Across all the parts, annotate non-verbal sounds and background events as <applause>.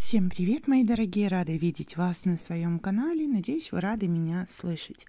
Всем привет, мои дорогие! Рады видеть вас на своем канале. Надеюсь, вы рады меня слышать.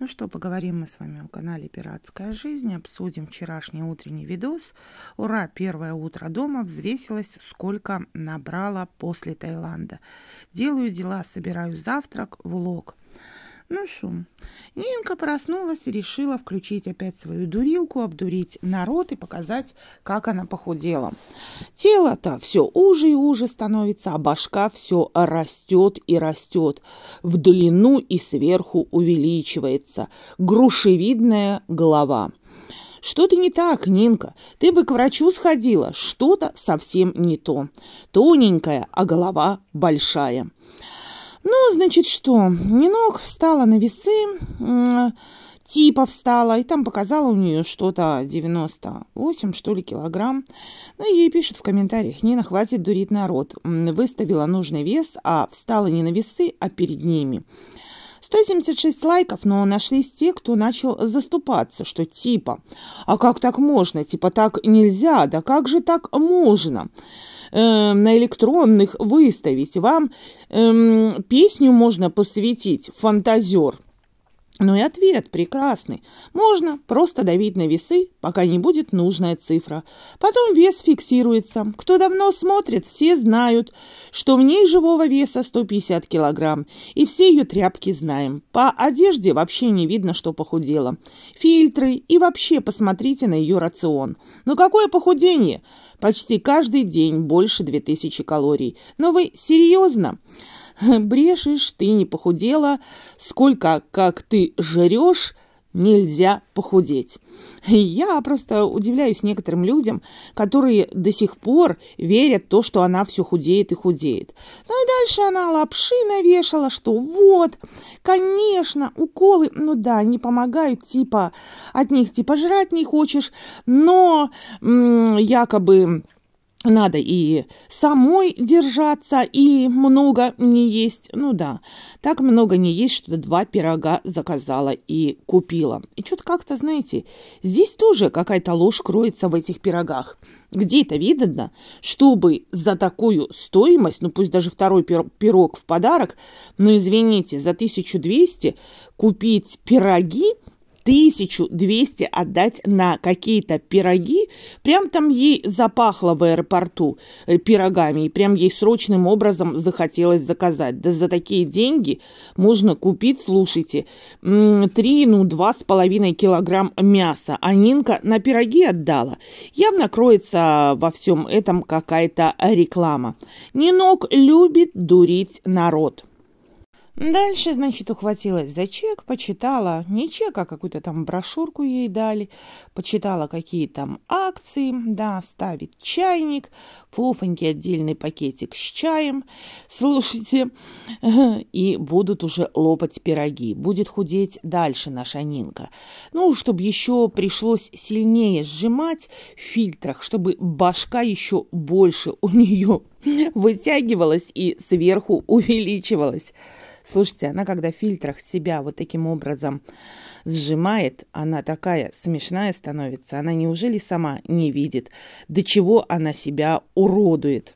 Ну что, поговорим мы с вами о канале «Пиратская жизнь», обсудим вчерашний утренний видос. Ура! Первое утро дома взвесилось, сколько набрала после Таиланда. Делаю дела, собираю завтрак, влог – ну что, Нинка проснулась и решила включить опять свою дурилку, обдурить народ и показать, как она похудела. Тело-то все уже и уже становится, а башка все растет и растет. В длину и сверху увеличивается. Грушевидная голова. Что-то не так, Нинка. Ты бы к врачу сходила. Что-то совсем не то. Тоненькая, а голова большая. Ну, значит, что? Нинок встала на весы, типа встала, и там показала у нее что-то 98, что ли, килограмм. Ну, ей пишут в комментариях, Нина, хватит дурить народ. Выставила нужный вес, а встала не на весы, а перед ними. 176 лайков, но нашлись те, кто начал заступаться, что типа «А как так можно? Типа так нельзя? Да как же так можно?» Эм, на электронных выставить. Вам э, песню можно посвятить «Фантазер». Но ну и ответ прекрасный. Можно просто давить на весы, пока не будет нужная цифра. Потом вес фиксируется. Кто давно смотрит, все знают, что в ней живого веса 150 килограмм. И все ее тряпки знаем. По одежде вообще не видно, что похудела. Фильтры и вообще посмотрите на ее рацион. Но ну, какое похудение? Почти каждый день больше 2000 калорий. Но вы серьезно? <laughs> Брешешь, ты не похудела. Сколько, как ты жрешь, нельзя похудеть. Я просто удивляюсь некоторым людям, которые до сих пор верят в то, что она все худеет и худеет. Ну и дальше она лапши навешала, что вот, конечно, уколы, ну да, не помогают, типа, от них типа жрать не хочешь, но м якобы надо и самой держаться, и много не есть. Ну да, так много не есть, что два пирога заказала и купила. И что-то как-то, знаете, здесь тоже какая-то ложь кроется в этих пирогах. Где это видно, чтобы за такую стоимость, ну пусть даже второй пирог в подарок, но ну извините, за 1200 купить пироги 1200 отдать на какие-то пироги. Прям там ей запахло в аэропорту э, пирогами, и прям ей срочным образом захотелось заказать. Да за такие деньги можно купить, слушайте, 3, ну, 2,5 килограмм мяса, а Нинка на пироги отдала. Явно кроется во всем этом какая-то реклама. Нинок любит дурить народ. Дальше, значит, ухватилась за чек, почитала, не чек, а какую-то там брошюрку ей дали, почитала, какие там акции, да, ставит чайник, фуфоньки отдельный пакетик с чаем, слушайте, <laughs> и будут уже лопать пироги, будет худеть дальше наша Нинка. Ну, чтобы еще пришлось сильнее сжимать в фильтрах, чтобы башка еще больше у <laughs> нее вытягивалась и сверху <laughs> увеличивалась. Слушайте, она когда в фильтрах себя вот таким образом сжимает, она такая смешная становится. Она неужели сама не видит, до чего она себя уродует?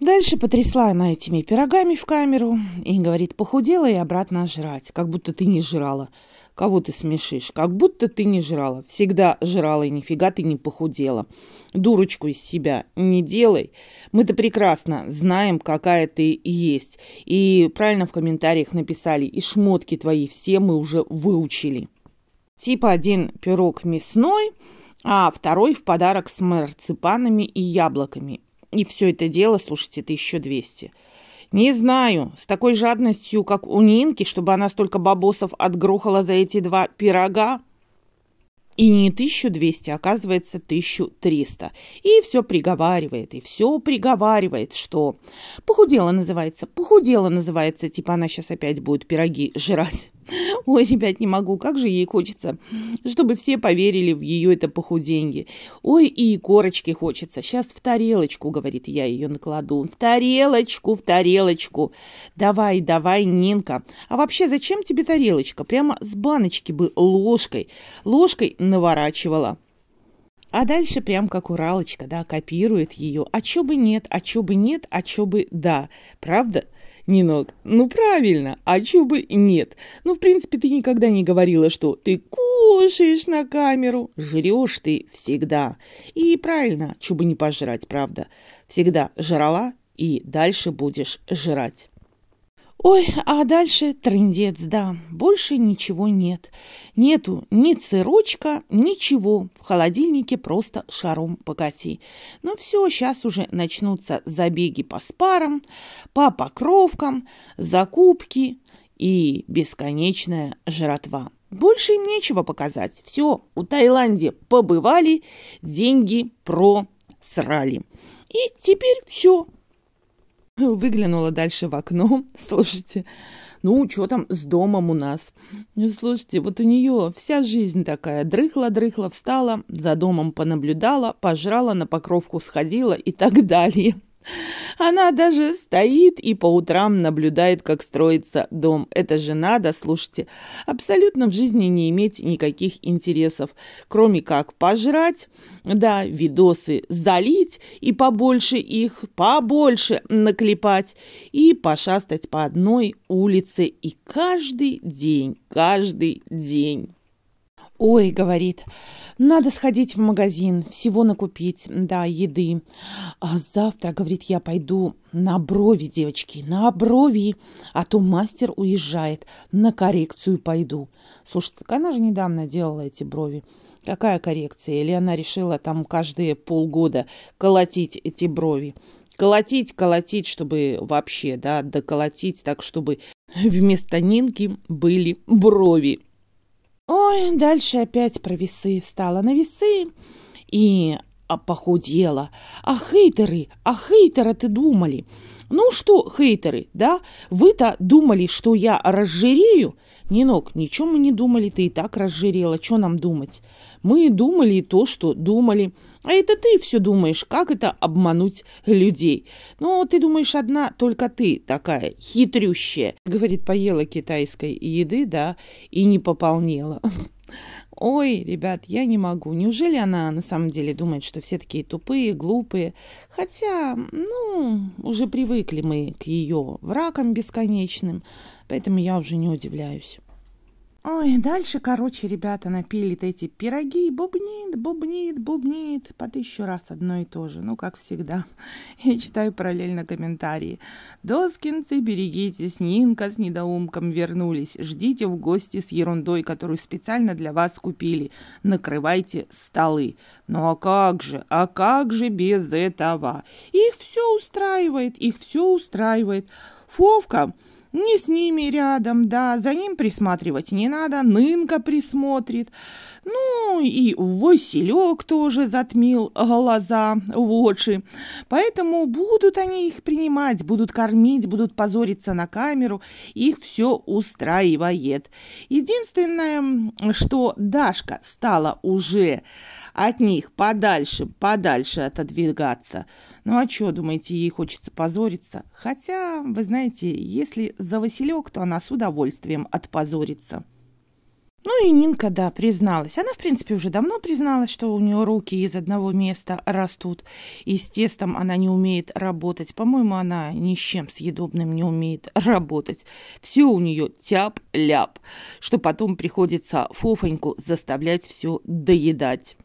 Дальше потрясла она этими пирогами в камеру и говорит, похудела и обратно жрать, как будто ты не жрала. Кого ты смешишь? Как будто ты не жрала. Всегда жрала, и нифига ты не похудела. Дурочку из себя не делай. Мы-то прекрасно знаем, какая ты есть. И правильно в комментариях написали, и шмотки твои все мы уже выучили. Типа один пирог мясной, а второй в подарок с марципанами и яблоками. И все это дело, слушайте, это еще 1200. Не знаю, с такой жадностью, как у Нинки, чтобы она столько бабосов отгрохала за эти два пирога. И не 1200, оказывается 1300. И все приговаривает, и все приговаривает, что похудела называется, похудела называется, типа она сейчас опять будет пироги жрать. <laughs> Ой, ребят, не могу, как же ей хочется, чтобы все поверили в ее это похуденье. Ой, и корочки хочется. Сейчас в тарелочку, говорит, я ее накладу. В тарелочку, в тарелочку. Давай, давай, Нинка. А вообще, зачем тебе тарелочка? Прямо с баночки бы ложкой. Ложкой наворачивала. А дальше прям как Уралочка, да, копирует ее. А чё бы нет, а чё бы нет, а чё бы да. Правда? Нинок, ну правильно, а чубы нет. Ну, в принципе, ты никогда не говорила, что ты кушаешь на камеру. Жрешь ты всегда. И правильно, чубы не пожрать, правда. Всегда жрала и дальше будешь жрать. Ой, а дальше трындец, да, больше ничего нет. Нету ни сырочка, ничего, в холодильнике просто шаром покати. Ну все, сейчас уже начнутся забеги по спарам, по покровкам, закупки и бесконечная жратва. Больше им нечего показать. Все, у Таиланде побывали, деньги просрали. И теперь все, <laughs> Выглянула дальше в окно. <laughs> Слушайте, ну, что там с домом у нас? Слушайте, вот у нее вся жизнь такая. Дрыхла-дрыхла, встала, за домом понаблюдала, пожрала, на покровку сходила и так <laughs> далее. Она даже стоит и по утрам наблюдает, как строится дом. Это же надо, слушайте, абсолютно в жизни не иметь никаких интересов, кроме как пожрать, да, видосы залить и побольше их, побольше наклепать и пошастать по одной улице. И каждый день, каждый день. Ой, говорит, надо сходить в магазин, всего накупить, да, еды. А завтра, говорит, я пойду на брови, девочки, на брови, а то мастер уезжает, на коррекцию пойду. Слушайте, так она же недавно делала эти брови. Какая коррекция? Или она решила там каждые полгода колотить эти брови? Колотить, колотить, чтобы вообще, да, доколотить так, чтобы вместо Нинки были брови. Ой, дальше опять про весы встала на весы и а, похудела. А хейтеры, а хейтеры ты думали. Ну что, хейтеры, да, вы-то думали, что я разжирею? «Нинок, ничего мы не думали, ты и так разжирела, что нам думать? Мы думали и то, что думали. А это ты все думаешь, как это обмануть людей. Ну, ты думаешь одна, только ты такая хитрющая», — говорит, поела китайской еды, да, и не пополнела. Ой, ребят, я не могу. Неужели она на самом деле думает, что все такие тупые, глупые? Хотя, ну, уже привыкли мы к ее врагам бесконечным, поэтому я уже не удивляюсь. Ой, дальше, короче, ребята напилит эти пироги, бубнит, бубнит, бубнит, под тысячу раз одно и то же, ну, как всегда. <laughs> Я читаю параллельно комментарии. Доскинцы, берегитесь, Нинка с недоумком вернулись, ждите в гости с ерундой, которую специально для вас купили, накрывайте столы. Ну, а как же, а как же без этого? Их все устраивает, их все устраивает. Фовка, не с ними рядом, да, за ним присматривать не надо, нынка присмотрит. Ну и Василек тоже затмил глаза в очи. Поэтому будут они их принимать, будут кормить, будут позориться на камеру. Их все устраивает. Единственное, что Дашка стала уже от них подальше, подальше отодвигаться. Ну а что, думаете, ей хочется позориться? Хотя, вы знаете, если за Василек, то она с удовольствием отпозорится. Ну и Нинка, да, призналась. Она, в принципе, уже давно призналась, что у нее руки из одного места растут. И с тестом она не умеет работать. По-моему, она ни с чем съедобным не умеет работать. Все у нее тяп-ляп, что потом приходится Фофоньку заставлять все доедать.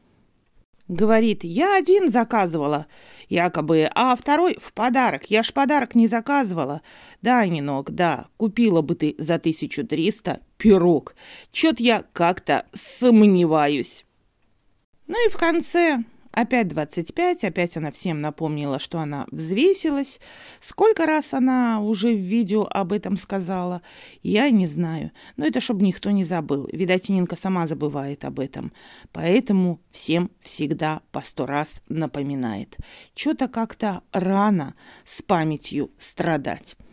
Говорит, я один заказывала, якобы, а второй в подарок. Я ж подарок не заказывала. Да, Нинок, да, купила бы ты за 1300 пирог. Чё-то я как-то сомневаюсь. Ну и в конце Опять 25, опять она всем напомнила, что она взвесилась. Сколько раз она уже в видео об этом сказала, я не знаю. Но это чтобы никто не забыл. Видать, Нинка сама забывает об этом. Поэтому всем всегда по сто раз напоминает. Что-то как-то рано с памятью страдать.